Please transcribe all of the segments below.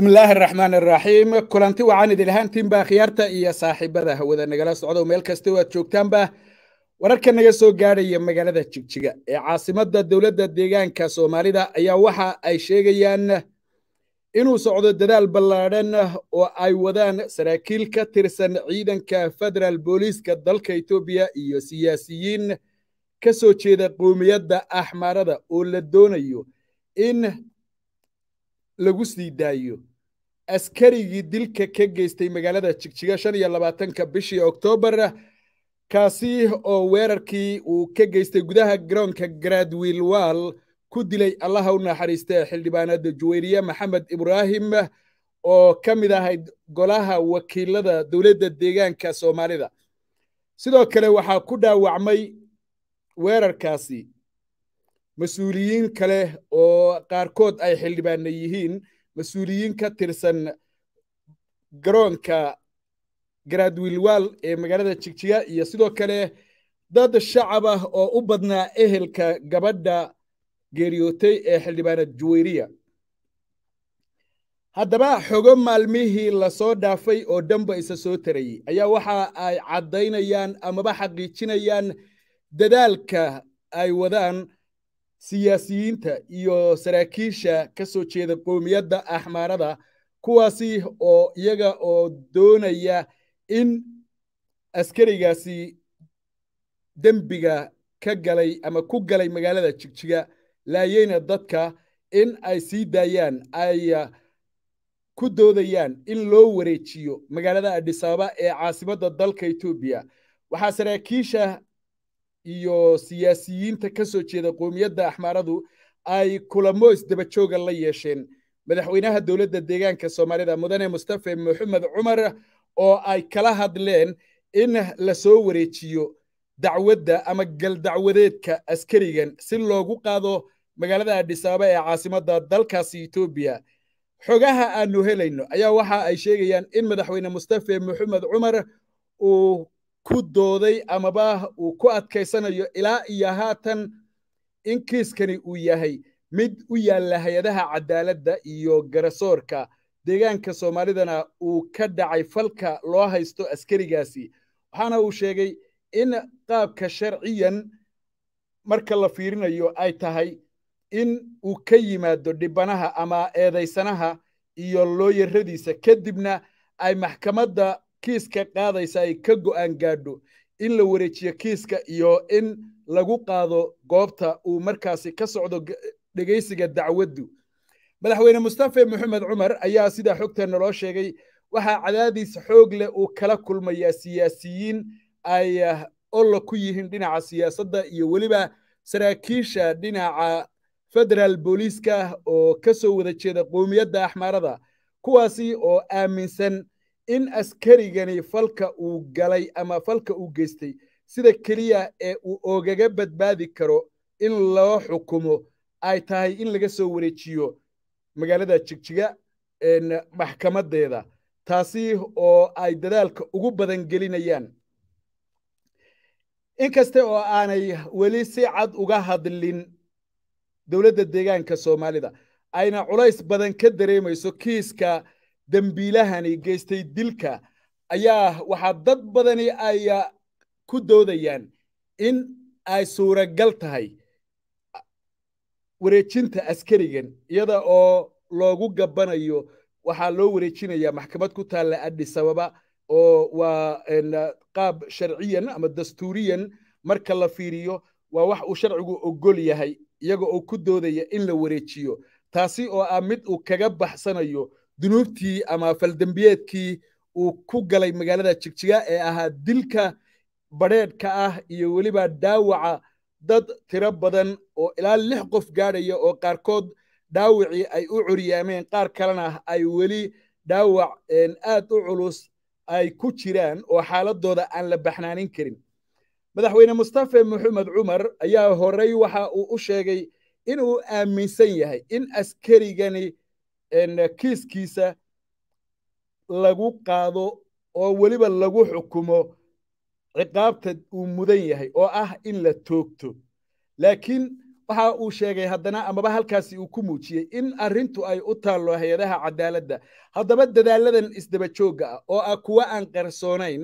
illaahi araxmaan araxiim kulanti waxaan idin ahaantiinba khiyaarta iyo saaxiibada hawada nagala socdo meel kasta oo aad joogtaanba wararka naga soo gaadhaya magaalada jigjiga ee caasimada dowladda deegaanka soomaalida ayaa waxa ay sheegayaan inuu socdo dadaal ballaadhan oo ay wadaan saraakiil ka tirsan ciidanka federaal booliiska dalka etoobiya iyo siyaasiyiin ka soo jeeda qoomiyadda axmaarada oo la doonayo in lagu sii daayo askarigii dilka ka geystay magaalada jigjiga shan iyo labaatanka bishii oktoobar kaasi oo weerarkii uu ka geystay gudaha garoonka gradwill wall ku dilay allaha u naxariista xildhibaanada juweyriye maxamed ibraahim oo ka mid ahayd golaha wakiilada dowladda deegaanka soomaalida sidoo kale waxaa ku dhaawacmay weerarkaasi mas-uuliyiin kale oo qaarkood ay xildhibaana yihiin mas-uuliyiin ka tirsan garoonka garaadwiilwaal ee magaalada jigjiga iyo sidoo kale dad shacab ah oo u badnaa ehelka gabadha geeriyootay ee xildhibaana juweyriya haddaba xogo maalmihii lasoo dhaafay oo dhanba isa soo tarayey ayaa waxa ay caddaynayaan amaba xaqiijinayaan dadaalka ay wadaan siyaasiyiinta iyo saraakiisha ka soo jeeda qowmiyadda axmaarada kuwaasi oo iyaga oo doonaya in askarigaasi dembiga ka galay ama ku galay magaalada jigjiga laayeyna dadka in ay sii daayaan ay ah, ku doodayaan in loo wareejiyo magaalada adhisaaba ee caasimada dalka etoobiya waxaa saraakiisha iyo siyaasiyiinta ka soo jeeda qowmiyadda axmaaradu ay kulamo isdabajooga la yeesheen madaxweynaha dowladda deegaanka soomaalida mudane mustafe moxamed cumar oo ay kala hadleen in lasoo wareejiyo dacwadda ama galdacwadeedka askarigan si loogu qaado magaalada adhis ababa ee caasimadda dalkaasi etoobiya xogaha aanu helayno ayaa waxa ay sheegayaan in madaxweyne mustafe moxamed cumar uu ku dooday amaba uu ku adkaysanayo ilaa iyo haatan in kiiskani uu yahay mid u yaalla hay-adaha cadaaladda iyo garasoorka deegaanka soomaalidana uu ka dhacay falka loo haysto askarigaasi waxaana uu sheegay in qaabka sharciyan marka la fiirinayo ay tahay in uu ka yimaado dhibanaha ama eedaysanaha iyo looyaradiisa kadibna ay maxkamadda kiiska qaadaysa ay ka go'aan gaadho in la wareejiyo kiiska iyo in lagu qaado goobta uu markaasi ka socdo dhegeysiga dacwaddu madaxweyne mustafe moxamed cumar ayaa sidaa xogta naloo sheegay waxaa cadaadiis xoog leh uu kala kulmayaa siyaasiyiin ay ah, ollo ku yihiin dhinaca siyaasadda iyo weliba saraakiisha dhinaca federaal booliiska ah oo ka soo wada jeeda qowmiyadda axmaarada kuwaasi oo aaminsan in askarigani falka uu galay ama falka uu geystay sida keliya ee uu ogaga badbaadi karo in loo xukumo ay tahay in laga soo wareejiyo magaalada jigjiga maxkamaddeeda taasi oo ay dadaalka ugu badan gelinayaan inkaste oo aanay weli si cad uga hadlin dowladda deegaanka soomaalida ayna culays badan ka dareemayso kiiska dembiilahani geystay dilka ayaa waxaa dad badani ay ah, ku doodayaan in ay suuragal tahay wareejinta askarigan iyada oo loogu gabanayo waxaa loo wareejinayaa maxkamad ku taalla adis ababa oo waa qaab sharciyan ama dastuuriyan marka la fiiriyo waa wax uu sharcigu ogol yahay iyaga oo ku doodaya in la wareejiyo taasi oo ah mid uu kaga baxsanayo dunuubtii ama faldembiyeedkii uu ku galay magaalada jigjiga ee ahaa dilka badheedhka ah iyo weliba dhaawaca dad tiro badan oo ilaa lix qof gaadhaya oo qaarkood dhaawacii ay u curyaameen qaar kalena ay weli dhaawac aad u culus ay ku jiraan oo xaaladooda aan la baxnaanin karin madaxweyne mustafe maxumed cumar ayaa horay waxa uu u sheegay inuu aaminsan yahay in askarigani kiiskiisa lagu qaado oo weliba lagu xukumo ciqaabta uu mudan yahay oo ah in la toogto laakiin waxa uu sheegay haddana amaba halkaasi uu ku muujiyey in arrintu ay u taallo hay-adaha cadaaladda haddaba dadaaladan isdaba joogga ah oo ah kuwa aan qarsoonayn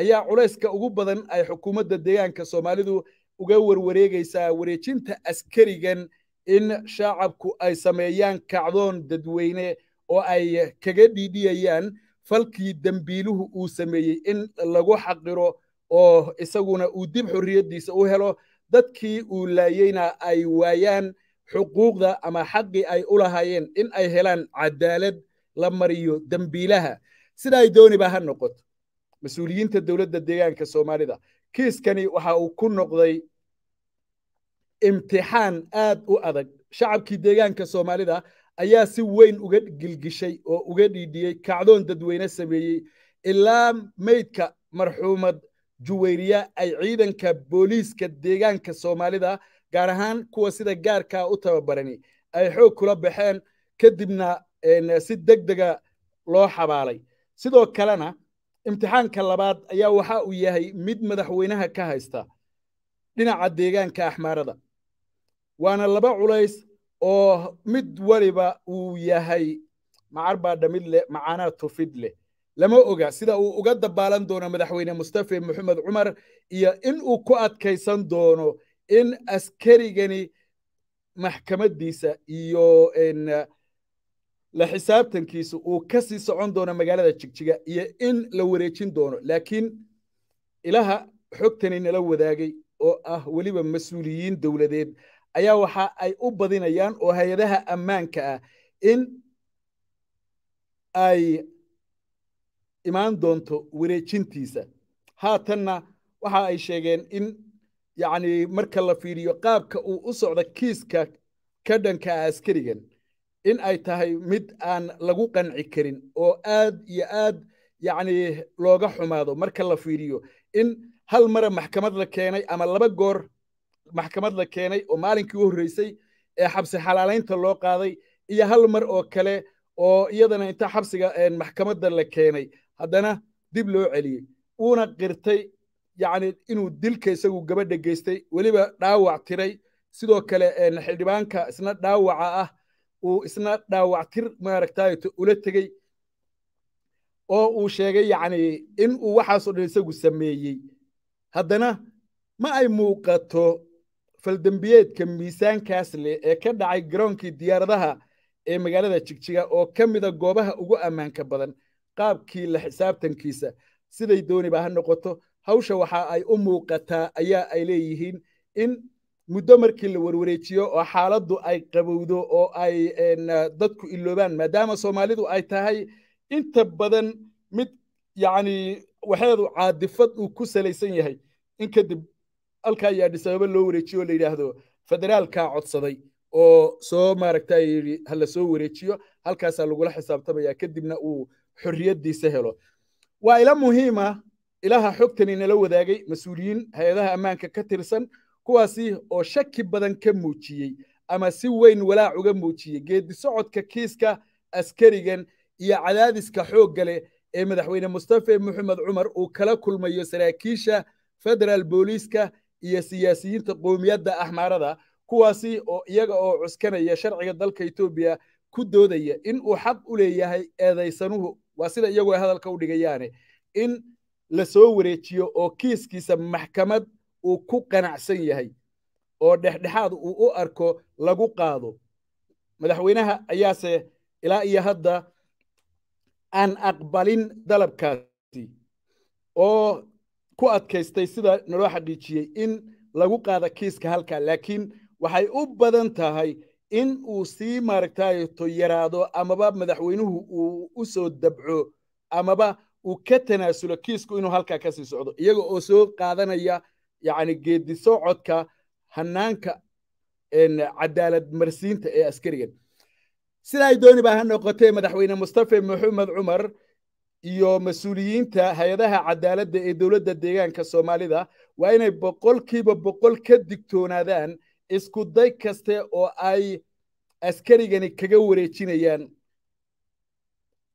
ayaa culayska ugu badan ay xukuumadda deegaanka soomaalidu uga warwareegaysaa wareejinta askarigan in shacabku ay sameeyaan kacdoon dadweyne oo ay kaga dhiidhiyayaan falkii dembiiluhu uu sameeyey in lagu xaqiro oo isaguna uu dib xorriyaddiisa u helo dadkii uu laayeyna ay waayaan xuquuqda ama xaqii ay u lahaayeen in ay helaan cadaalad la mariyo dembiilaha sida ay dooniba ha noqoto mas-uuliyiinta dowladda deegaanka soomaalida kiiskani waxa uu ku noqday imtixaan aad u adag shacabkii deegaanka soomaalida ayaa si weyn uga gilgishay oo uga dhiidhiyey kacdoon dadweyne sameeyey ilaa meydka marxuumad juweyriya ay ciidanka booliiska deegaanka soomaalida gaar ahaan kuwa sida gaarkaa u tababarani ay xoog kula baxeen kadibna si deg dega loo xabaalay sidoo kalena imtixaanka labaad ayaa waxa uu yahay mid madaxweynaha ka haysta dhinaca deegaanka axmaarada waana laba culays oo mid waliba uu yahay macar baa leh macaanaa tufid leh lama oga sida uu uga dabaalan doono madaxweyne mustafe maxamed cumar iyo in uu ku adkaysan doono in askarigani maxkamaddiisa iyo la xisaabtankiisa uu ka sii socon doono magaalada jigjiga iyo in la wareejin doono laakiin ilaha xogtani nala wadaagay oo ah weliba mas-uuliyiin dowladeed ayaa waxa ay u badinayaan oo hay-adaha ammaanka ah in ay imaan doonto wareejintiisa haatanna waxa ay sheegeen in yacni marka la fiiriyo qaabka uu u socda kiiska ka dhanka askarigan in ay tahay mid aan lagu qanci karin oo aad iyo aad yacni looga xumaado marka la fiiriyo in hal mara maxkamad la keenay ama laba goor maxkamad la keenay oo maalinkii u horreysay ee xabsi xalaalaynta loo qaaday iyo hal mar oo kale oo iyadana inta xabsiga maxkamadda la keenay haddana dib loo celiyey uuna qirtay yacni inuu dilka isagu gabadha geystay weliba dhaawac tiray sidoo kale xildhibaanka isna dhaawaca ah uu isna dhaawac tir maaragtay ula tegey oo uu sheegay yacni in uu waxaasoo dhan isagu sameeyey haddana ma ay muuqato faldembiyeedka miisaankaas leh ee ka dhacay garoonkii diyaaradaha ee magaalada jigjiga oo ka mida ah goobaha ugu ammaanka badan qaabkii la xisaabtankiisa siday dooniba ha noqoto hawsha waxa ay u muuqataa ayaa ay leeyihiin in muddo markii la warwareejiyo oo xaaladdu ay qabowdo oo ay dadku iloobaan maadaama soomaalidu ay tahay inta badan mid yacni waxeedu caadifad uu ku salaysan yahay in kadib alka ayaa dhisababa loo wareejiyo oo la yidhaahdo federaalkaa codsaday oo soo maaragta yidhi ha soo wareejiyo halkaasaa lagula xisaabtamaya kadibna uu xorriyaddiisa helo waa ila muhiima ah, ilaha xogtani nala wadaagay mas-uuliyiin hay-adaha ammaanka ka tirsan kuwaasi oo shaki badan ka muujiyey ama si weyn walaac uga muujiyey geedisocodka kiiska askarigan iyo cadaadiska xoogga leh ee madaxweyne mustafe moxamed cumar uu kala kulmayo saraakiisha federaal booliiska iyo siyaasiyiinta qowmiyadda axmaarada kuwaasi oo iyaga oo cuskanaya sharciga dalka etoobiya ku doodaya in uu xaq u leeyahay eedaysanuhu waa sida iyagu ay hadalka u dhigayaane in la soo wareejiyo oo kiiskiisa maxkamad uu ku qanacsan yahay oo dhexdhexaad uu u arko lagu qaado madaxweynaha ayaase ilaa iyo hadda aan aqbalin dalabkaasi oo ku adkaystay sida naloo xaqiijiyey in lagu qaada kiiska halkaa laakiin waxay u badan tahay in uu sii maaragtayo yaraado amaba madaxweynuhu uu u soo dabco amaba uu ka tanaasulo kiisku inuu halkaa ka socdo iyaga oo soo qaadanaya yacni codka hannaanka cadaalad marsiinta ee askarigan ay dooni baa ha noqotee madaxweyne mustafe maxamed cumar iyo mas-uuliyiinta hay-adaha cadaaladda ee dowladda deegaanka soomaalida waa inay boqolkiiba boqol ka digtoonaadaan isku day kaste oo ay askarigani kaga wareejinayaan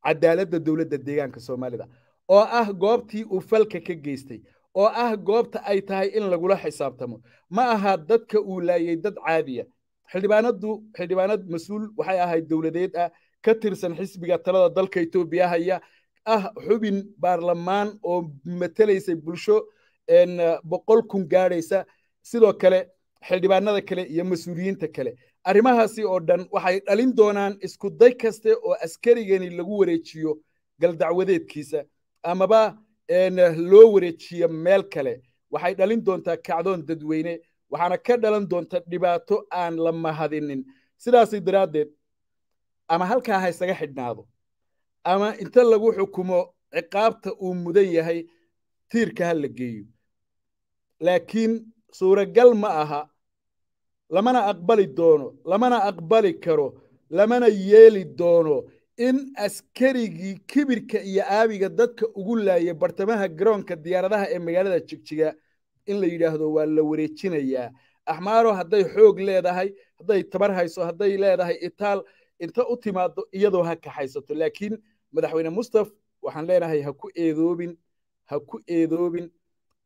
cadaaladda dowladda deegaanka soomaalida oo ah goobtii uu falka ka geystay oo ah goobta ay tahay in lagula xisaabtamo ma aha dadka uu laayay dad caadiya xildhibaanadu xildhibaanad mas-uul waxay ahayd dowladeed ah ka tirsan xisbiga talada dalka etoobiya haya ah xubin baarlamaan oo matelaysay bulsho boqol kun gaadhaysa sidoo kale xildhibaanada kale iyo mas-uuliyiinta kale arrimahaasi oo dhan waxay dhalin doonaan isku day kaste oo askarigani lagu wareejiyo galdacwadeedkiisa amaba loo wareejiyo meel kale waxay dhalin doontaa kacdoon dadweyne waxaana ka dhalan doonta dhibaato aan la mahadinin sidaasi daraaddeed ama halkaa ha isaga xidhnaado ama inta lagu xukumo ciqaabta uu mudan yahay tiirka ha la geeyo laakiin suuragal ma aha lamana aqbali doono lamana aqbali karo lamana yeeli doono in askarigii kibirka iyo aabiga dadka ugu laayay bartamaha garoonka diyaaradaha ee magaalada jigjiga in la yidhaahdo waa la wareejinayaa axmaaro hadday xoog leedahay hadday tabar hayso hadday leedahay itaal inta u timaado iyadoo ha kaxaysato laakiin madaxweyne mustaf waxaan leenahay ha ku eedoobin ha ku eedoobin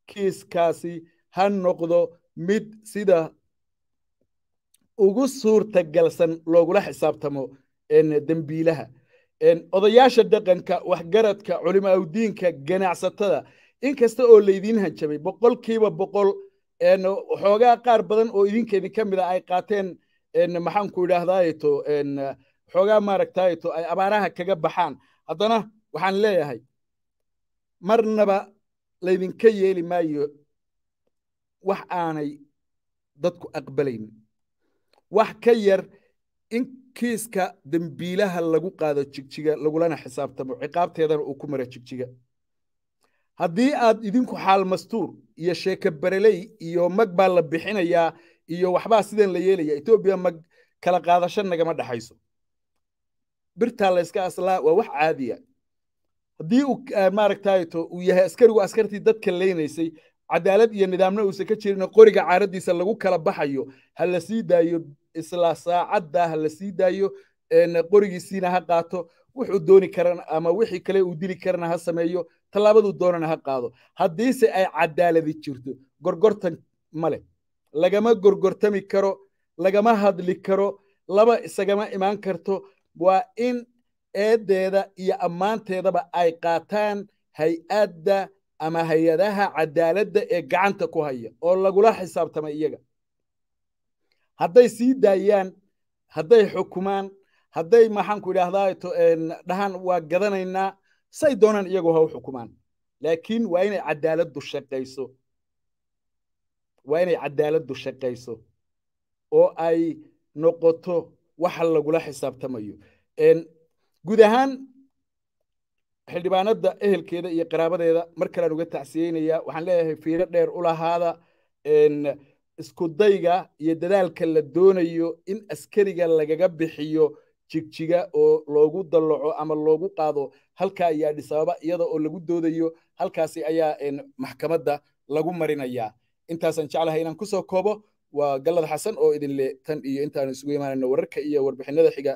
kiiskaasi ha noqdo mid sida ugu suurtagalsan loogula xisaabtamo dembiilaha odayaasha dhaqanka waxgaradka culimaaudiinka ganacsatada inkasta oo laydiin hanjabay boqolkiiba boqol xoogaa qaar badan oo idinka idin ka ah ay qaateen maxaanku idhaahdaayeto xoogaa maaragtayto ay abaaraha kaga baxaan haddana waxaan leeyahay marnaba laydinka yeeli maayo wax aanay dadku aqbalayn wax ka yar in kiiska dembiilaha lagu qaado jigjiga lagulana xisaabtamo ciqaabteedana uu ku mara jigjiga haddii aad idinku xaal mastuur iyo sheeke bereley iyo mag baa la bixinayaa iyo waxbaa sidan la yeelaya etoobiya mag kala qaadasho nagama dhexayso birtaa layska aslaa waa wax caadiya haddii uu eh, uu yahay askarigu askartii dadka leynaysay cadaalad iyo nidaamna uusan ka jirin qoriga caaradiisa lagu kala baxayo ha la sii daayo isla saacadda ha la sii daayo qorigiisiina ha qaato wuxuu dooni karana ama wixii kale uu dili karana ha sameeyo tallaabaduu doonana ha qaado haddiise ay cadaaladi jirto gorgortan male lagama gorgortami karo lagama hadli karo laba isagama imaan karto waa in eeddeeda iyo ammaanteedaba ay qaataan hay-adda ama hay-adaha cadaaladda ee gacanta ku haya oo lagula xisaabtamay iyaga hadday sii daayaan hadday xukumaan hadday maxaanku idhaahdaato dhahaan waa gadanaynaa say doonaan iyagu ha u xukumaan laakiin waa inay cadaaladdu shaqayso waa inay cadaaladdu shaqayso oo ay noqoto waxa lagula xisaabtamayo guud ahaan xildhibaanada ehelkeeda iyo qaraabadeeda mar kalean uga tacsiyeynayaa waxaan leeyahay fiiro dheer u lahaada iskudayga iyo dadaalka la doonayo in askariga lagaga bixiyo jigjiga oo loogu dalloco ama loogu qaado halkaa iyo adhisabaaba iyada oo lagu doodayo halkaasi ayaa maxkamadda lagu marinayaa intaasaan jeclahay inaan kusoo koobo waa galad xasan oo idinle tan iyo intaanu isugu imaanayno wararka iyo warbixinada xiga